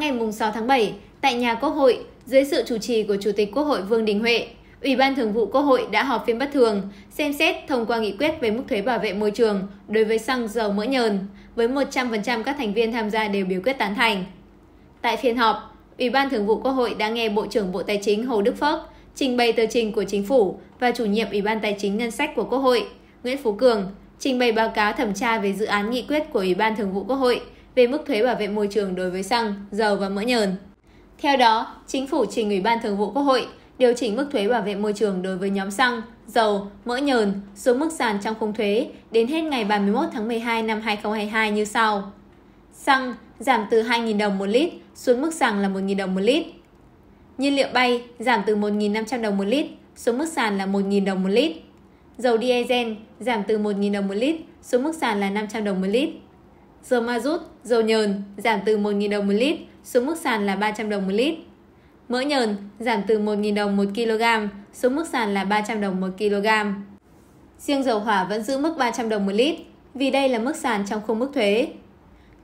ngày 6 tháng 7, tại nhà Quốc hội, dưới sự chủ trì của Chủ tịch Quốc hội Vương Đình Huệ, Ủy ban Thường vụ Quốc hội đã họp phiên bất thường, xem xét thông qua nghị quyết về mức thuế bảo vệ môi trường đối với xăng dầu mỡ nhờn, với 100% các thành viên tham gia đều biểu quyết tán thành. Tại phiên họp, Ủy ban Thường vụ Quốc hội đã nghe Bộ trưởng Bộ Tài chính Hồ Đức Phước trình bày tờ trình của chính phủ và chủ nhiệm Ủy ban Tài chính Ngân sách của Quốc hội, Nguyễn Phú Cường, trình bày báo cáo thẩm tra về dự án nghị quyết của Ủy ban Thường vụ Quốc hội về mức thuế bảo vệ môi trường đối với xăng, dầu và mỡ nhờn. Theo đó, Chính phủ trình Ủy ban Thường vụ Quốc hội điều chỉnh mức thuế bảo vệ môi trường đối với nhóm xăng, dầu, mỡ nhờn xuống mức sàn trong khung thuế đến hết ngày 31 tháng 12 năm 2022 như sau. Xăng giảm từ 2.000 đồng một lít xuống mức sàn là 1.000 đồng một lít. Nhiên liệu bay giảm từ 1.500 đồng một lít xuống mức sàn là 1.000 đồng một lít. Dầu diesel giảm từ 1.000 đồng một lít xuống mức sàn là 500 đồng một lít. Dầu ma rút, dầu nhờn giảm từ 1.000 đồng một lít xuống mức sàn là 300 đồng một lít. Mỡ nhờn giảm từ 1.000 đồng 1 kg xuống mức sàn là 300 đồng 1 kg. Riêng dầu hỏa vẫn giữ mức 300 đồng một lít vì đây là mức sàn trong khung mức thuế.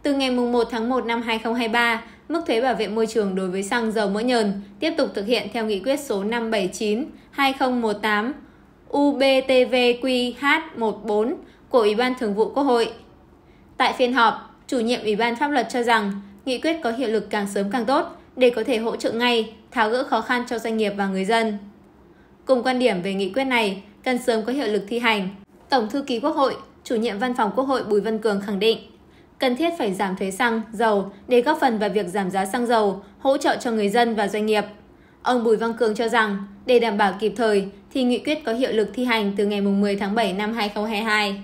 Từ ngày 1 tháng 1 năm 2023, mức thuế bảo vệ môi trường đối với xăng dầu mỡ nhờn tiếp tục thực hiện theo nghị quyết số 579-2018 UBTVQH14 của Ủy ban Thường vụ Quốc hội Tại phiên họp, chủ nhiệm Ủy ban pháp luật cho rằng nghị quyết có hiệu lực càng sớm càng tốt để có thể hỗ trợ ngay, tháo gỡ khó khăn cho doanh nghiệp và người dân. Cùng quan điểm về nghị quyết này, cần sớm có hiệu lực thi hành. Tổng thư ký Quốc hội, chủ nhiệm văn phòng Quốc hội Bùi Văn Cường khẳng định, cần thiết phải giảm thuế xăng, dầu để góp phần vào việc giảm giá xăng dầu, hỗ trợ cho người dân và doanh nghiệp. Ông Bùi Văn Cường cho rằng, để đảm bảo kịp thời thì nghị quyết có hiệu lực thi hành từ ngày 10 tháng 7 năm 2022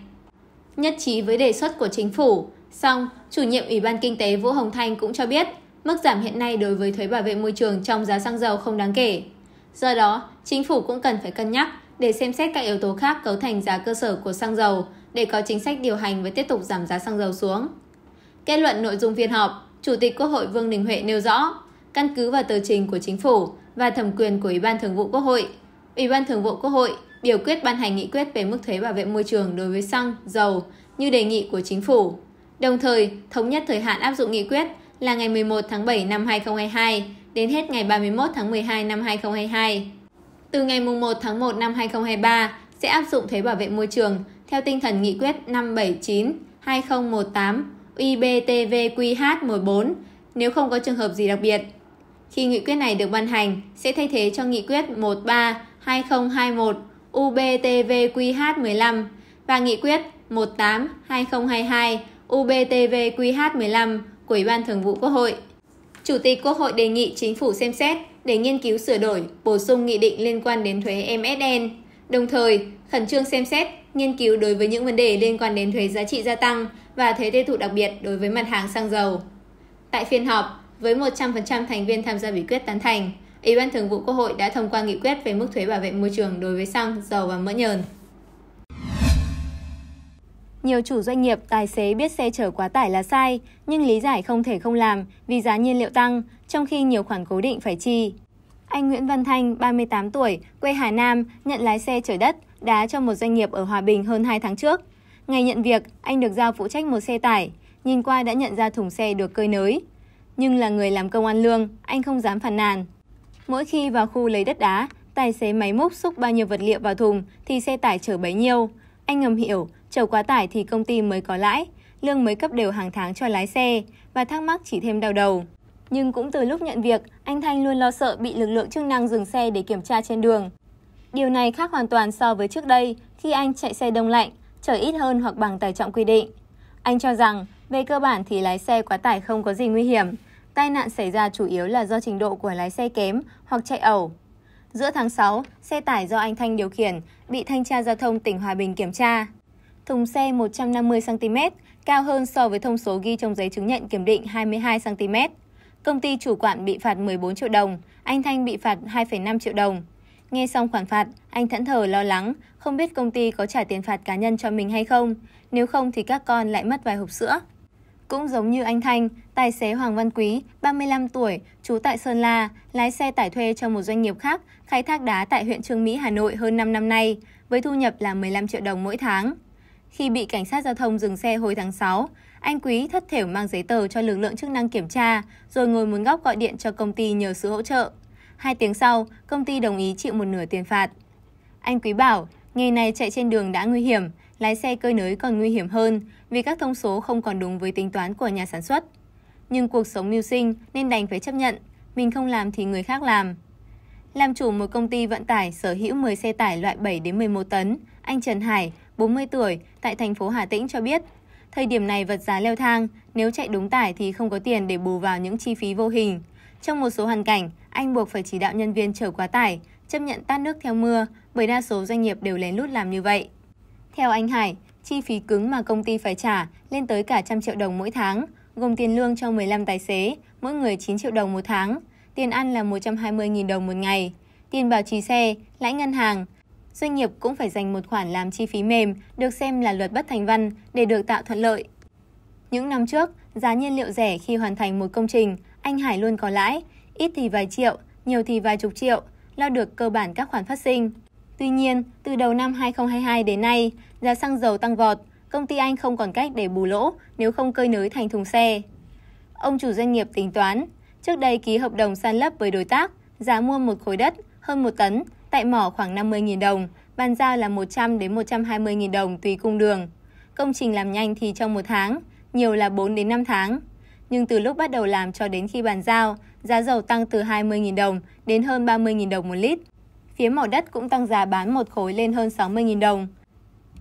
nhất trí với đề xuất của chính phủ song chủ nhiệm ủy ban kinh tế vũ hồng thanh cũng cho biết mức giảm hiện nay đối với thuế bảo vệ môi trường trong giá xăng dầu không đáng kể do đó chính phủ cũng cần phải cân nhắc để xem xét các yếu tố khác cấu thành giá cơ sở của xăng dầu để có chính sách điều hành và tiếp tục giảm giá xăng dầu xuống kết luận nội dung phiên họp chủ tịch quốc hội vương đình huệ nêu rõ căn cứ vào tờ trình của chính phủ và thẩm quyền của ủy ban thường vụ quốc hội ủy ban thường vụ quốc hội biểu quyết ban hành nghị quyết về mức thuế bảo vệ môi trường đối với xăng dầu như đề nghị của chính phủ đồng thời thống nhất thời hạn áp dụng nghị quyết là ngày 11 tháng 7 năm 2022 đến hết ngày 31 tháng 12 năm 2022. Từ ngày 1 tháng 1 năm 2023 sẽ áp dụng thuế bảo vệ môi trường theo tinh thần nghị quyết 579 2018 UBTVQH14 nếu không có trường hợp gì đặc biệt. Khi nghị quyết này được ban hành sẽ thay thế cho nghị quyết 13 2021 ubtvqh15 và nghị quyết 18-2022 ubtvqh15 của Ủy ban Thường vụ Quốc hội. Chủ tịch Quốc hội đề nghị chính phủ xem xét để nghiên cứu sửa đổi, bổ sung nghị định liên quan đến thuế MSN, đồng thời khẩn trương xem xét, nghiên cứu đối với những vấn đề liên quan đến thuế giá trị gia tăng và thuế tiêu thụ đặc biệt đối với mặt hàng xăng dầu. Tại phiên họp, với 100% thành viên tham gia biểu quyết tán thành, Ủy ban Thường vụ Quốc hội đã thông qua nghị quyết về mức thuế bảo vệ môi trường đối với xăng, dầu và mỡ nhờn. Nhiều chủ doanh nghiệp, tài xế biết xe chở quá tải là sai, nhưng lý giải không thể không làm vì giá nhiên liệu tăng, trong khi nhiều khoản cố định phải chi. Anh Nguyễn Văn Thanh, 38 tuổi, quê Hà Nam, nhận lái xe chở đất, đá cho một doanh nghiệp ở Hòa Bình hơn 2 tháng trước. Ngày nhận việc, anh được giao phụ trách một xe tải, nhìn qua đã nhận ra thùng xe được cơi nới. Nhưng là người làm công ăn lương, anh không dám phản nàn. Mỗi khi vào khu lấy đất đá, tài xế máy múc xúc bao nhiêu vật liệu vào thùng thì xe tải chở bấy nhiêu. Anh ngầm hiểu, chở quá tải thì công ty mới có lãi, lương mới cấp đều hàng tháng cho lái xe và thắc mắc chỉ thêm đau đầu. Nhưng cũng từ lúc nhận việc, anh Thanh luôn lo sợ bị lực lượng chức năng dừng xe để kiểm tra trên đường. Điều này khác hoàn toàn so với trước đây khi anh chạy xe đông lạnh, chở ít hơn hoặc bằng tải trọng quy định. Anh cho rằng, về cơ bản thì lái xe quá tải không có gì nguy hiểm, tai nạn xảy ra chủ yếu là do trình độ của lái xe kém hoặc chạy ẩu. Giữa tháng 6, xe tải do anh Thanh điều khiển bị thanh tra giao thông tỉnh Hòa Bình kiểm tra. Thùng xe 150cm, cao hơn so với thông số ghi trong giấy chứng nhận kiểm định 22cm. Công ty chủ quản bị phạt 14 triệu đồng, anh Thanh bị phạt 2,5 triệu đồng. Nghe xong khoản phạt, anh thẫn thờ lo lắng, không biết công ty có trả tiền phạt cá nhân cho mình hay không. Nếu không thì các con lại mất vài hộp sữa. Cũng giống như anh Thanh, tài xế Hoàng Văn Quý, 35 tuổi, trú tại Sơn La, lái xe tải thuê cho một doanh nghiệp khác khai thác đá tại huyện Trương Mỹ, Hà Nội hơn 5 năm nay, với thu nhập là 15 triệu đồng mỗi tháng. Khi bị cảnh sát giao thông dừng xe hồi tháng 6, anh Quý thất thểu mang giấy tờ cho lực lượng chức năng kiểm tra, rồi ngồi muốn góc gọi điện cho công ty nhờ sự hỗ trợ. Hai tiếng sau, công ty đồng ý chịu một nửa tiền phạt. Anh Quý bảo, nghề này chạy trên đường đã nguy hiểm, lái xe cơi nới còn nguy hiểm hơn vì các thông số không còn đúng với tính toán của nhà sản xuất. Nhưng cuộc sống mưu sinh nên đành phải chấp nhận, mình không làm thì người khác làm. Làm chủ một công ty vận tải sở hữu 10 xe tải loại 7 đến 11 tấn, anh Trần Hải, 40 tuổi, tại thành phố Hà Tĩnh cho biết, thời điểm này vật giá leo thang, nếu chạy đúng tải thì không có tiền để bù vào những chi phí vô hình. Trong một số hoàn cảnh, anh buộc phải chỉ đạo nhân viên chở quá tải, chấp nhận tát nước theo mưa, bởi đa số doanh nghiệp đều lén lút làm như vậy. Theo anh Hải, chi phí cứng mà công ty phải trả lên tới cả trăm triệu đồng mỗi tháng, gồm tiền lương cho 15 tài xế, mỗi người 9 triệu đồng một tháng, tiền ăn là 120.000 đồng một ngày, tiền bảo trì xe, lãi ngân hàng. Doanh nghiệp cũng phải dành một khoản làm chi phí mềm, được xem là luật bất thành văn để được tạo thuận lợi. Những năm trước, giá nhiên liệu rẻ khi hoàn thành một công trình, anh Hải luôn có lãi, ít thì vài triệu, nhiều thì vài chục triệu, lo được cơ bản các khoản phát sinh. Tuy nhiên, từ đầu năm 2022 đến nay, giá xăng dầu tăng vọt, công ty Anh không còn cách để bù lỗ nếu không cơi nới thành thùng xe. Ông chủ doanh nghiệp tính toán, trước đây ký hợp đồng san lấp với đối tác, giá mua một khối đất hơn 1 tấn tại mỏ khoảng 50.000 đồng, bàn giao là 100 đến 120.000 đồng tùy cung đường. Công trình làm nhanh thì trong một tháng, nhiều là 4 đến 5 tháng. Nhưng từ lúc bắt đầu làm cho đến khi bàn giao, giá dầu tăng từ 20.000 đồng đến hơn 30.000 đồng một lít phía mỏ đất cũng tăng giá bán một khối lên hơn 60.000 đồng.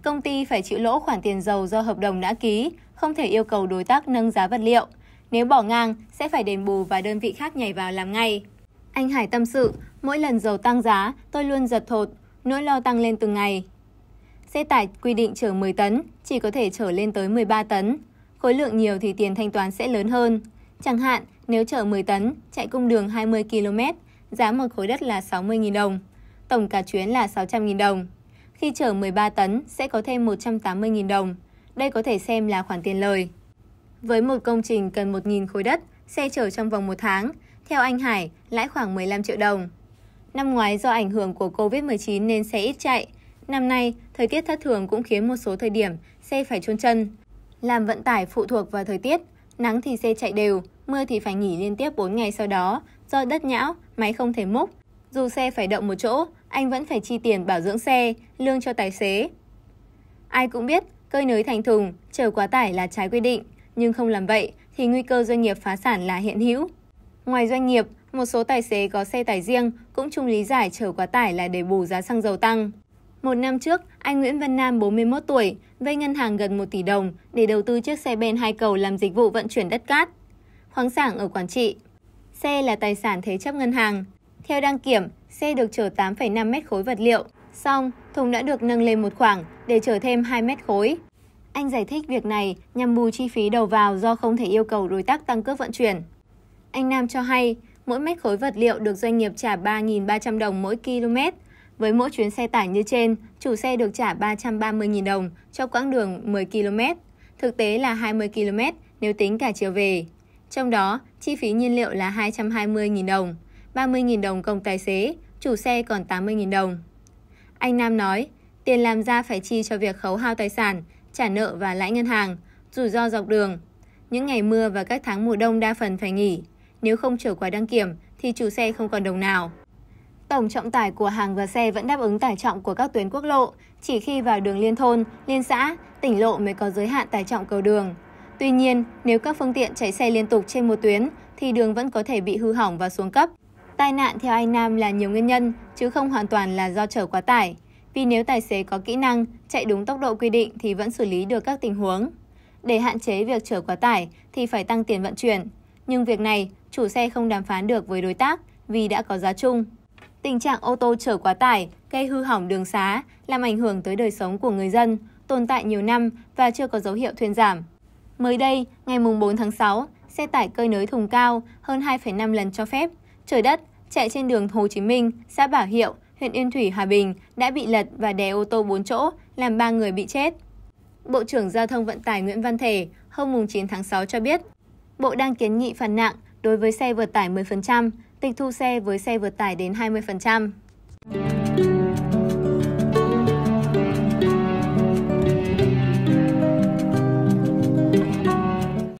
Công ty phải chịu lỗ khoản tiền dầu do hợp đồng đã ký, không thể yêu cầu đối tác nâng giá vật liệu. Nếu bỏ ngang, sẽ phải đền bù và đơn vị khác nhảy vào làm ngay. Anh Hải tâm sự, mỗi lần dầu tăng giá, tôi luôn giật thột, nỗi lo tăng lên từng ngày. Xe tải quy định chở 10 tấn, chỉ có thể chở lên tới 13 tấn. Khối lượng nhiều thì tiền thanh toán sẽ lớn hơn. Chẳng hạn, nếu chở 10 tấn, chạy cung đường 20 km, giá một khối đất là 60.000 đồng tổng cả chuyến là 600.000 đồng. Khi chở 13 tấn sẽ có thêm 180.000 đồng. Đây có thể xem là khoản tiền lời. Với một công trình cần 1.000 khối đất, xe chở trong vòng một tháng, theo anh Hải, lãi khoảng 15 triệu đồng. Năm ngoái do ảnh hưởng của Covid-19 nên xe ít chạy. Năm nay, thời tiết thất thường cũng khiến một số thời điểm xe phải chôn chân. Làm vận tải phụ thuộc vào thời tiết, nắng thì xe chạy đều, mưa thì phải nghỉ liên tiếp 4 ngày sau đó do đất nhão, máy không thể múc. Dù xe phải đậu một chỗ, anh vẫn phải chi tiền bảo dưỡng xe, lương cho tài xế. Ai cũng biết, cơi nới thành thùng, chở quá tải là trái quy định, nhưng không làm vậy thì nguy cơ doanh nghiệp phá sản là hiện hữu. Ngoài doanh nghiệp, một số tài xế có xe tải riêng cũng chung lý giải chở quá tải là để bù giá xăng dầu tăng. Một năm trước, anh Nguyễn Văn Nam 41 tuổi vay ngân hàng gần 1 tỷ đồng để đầu tư chiếc xe ben hai cầu làm dịch vụ vận chuyển đất cát. Khoáng sản ở Quảng Trị. Xe là tài sản thế chấp ngân hàng. Theo đăng kiểm, xe được chở 8,5 mét khối vật liệu. Xong, thùng đã được nâng lên một khoảng để chở thêm 2 mét khối. Anh giải thích việc này nhằm bù chi phí đầu vào do không thể yêu cầu đối tác tăng cước vận chuyển. Anh Nam cho hay, mỗi mét khối vật liệu được doanh nghiệp trả 3.300 đồng mỗi km. Với mỗi chuyến xe tải như trên, chủ xe được trả 330.000 đồng cho quãng đường 10 km, thực tế là 20 km nếu tính cả chiều về. Trong đó, chi phí nhiên liệu là 220.000 đồng. 30.000 đồng công tài xế, chủ xe còn 80.000 đồng. Anh Nam nói, tiền làm ra phải chi cho việc khấu hao tài sản, trả nợ và lãi ngân hàng, rủi ro dọc đường. Những ngày mưa và các tháng mùa đông đa phần phải nghỉ, nếu không trở qua đăng kiểm thì chủ xe không còn đồng nào. Tổng trọng tải của hàng và xe vẫn đáp ứng tải trọng của các tuyến quốc lộ, chỉ khi vào đường liên thôn, liên xã, tỉnh lộ mới có giới hạn tải trọng cầu đường. Tuy nhiên, nếu các phương tiện chạy xe liên tục trên một tuyến thì đường vẫn có thể bị hư hỏng và xuống cấp. Tai nạn theo anh Nam là nhiều nguyên nhân, chứ không hoàn toàn là do chở quá tải. Vì nếu tài xế có kỹ năng, chạy đúng tốc độ quy định thì vẫn xử lý được các tình huống. Để hạn chế việc chở quá tải thì phải tăng tiền vận chuyển. Nhưng việc này, chủ xe không đàm phán được với đối tác vì đã có giá chung. Tình trạng ô tô chở quá tải gây hư hỏng đường xá, làm ảnh hưởng tới đời sống của người dân, tồn tại nhiều năm và chưa có dấu hiệu thuyên giảm. Mới đây, ngày 4 tháng 6, xe tải cơi nới thùng cao hơn 2,5 lần cho phép, trời đất chạy trên đường Hồ Chí Minh, xã Bảo Hiệu, huyện Yên Thủy, Hòa Bình đã bị lật và đè ô tô 4 chỗ, làm 3 người bị chết. Bộ trưởng Giao thông Vận tải Nguyễn Văn Thể hôm 9 tháng 6 cho biết, Bộ đang kiến nghị phần nặng đối với xe vượt tải 10%, tịch thu xe với xe vượt tải đến 20%.